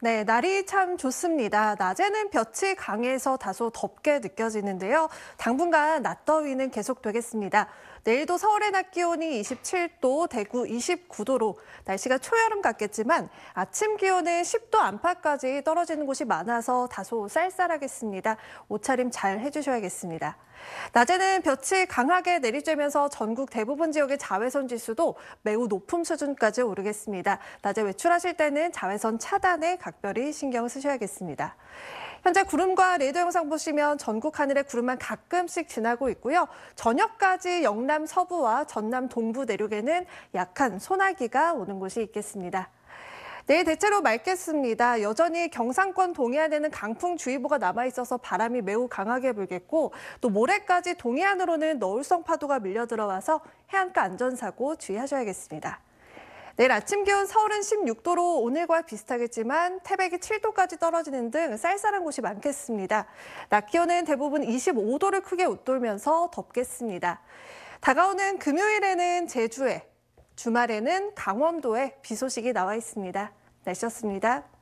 네, 날이 참 좋습니다. 낮에는 볕이 강해서 다소 덥게 느껴지는데요. 당분간 낮더위는 계속되겠습니다. 내일도 서울의 낮 기온이 27도, 대구 29도로 날씨가 초여름 같겠지만 아침 기온은 10도 안팎까지 떨어지는 곳이 많아서 다소 쌀쌀하겠습니다. 옷차림 잘 해주셔야겠습니다. 낮에는 볕이 강하게 내리쬐면서 전국 대부분 지역의 자외선 지수도 매우 높은 수준까지 오르겠습니다. 낮에 외출하실 때는 자외선 차단에 각별히 신경 을 쓰셔야겠습니다. 현재 구름과 레이더 영상 보시면 전국 하늘에 구름만 가끔씩 지나고 있고요. 저녁까지 영남 서부와 전남 동부 내륙에는 약한 소나기가 오는 곳이 있겠습니다. 내일 대체로 맑겠습니다. 여전히 경상권 동해안에는 강풍주의보가 남아있어서 바람이 매우 강하게 불겠고 또 모레까지 동해안으로는 너울성 파도가 밀려 들어와서 해안가 안전사고 주의하셔야겠습니다. 내일 아침 기온 서울은 16도로 오늘과 비슷하겠지만 태백이 7도까지 떨어지는 등 쌀쌀한 곳이 많겠습니다. 낮 기온은 대부분 25도를 크게 웃돌면서 덥겠습니다. 다가오는 금요일에는 제주에, 주말에는 강원도에 비 소식이 나와 있습니다. 날씨였습니다.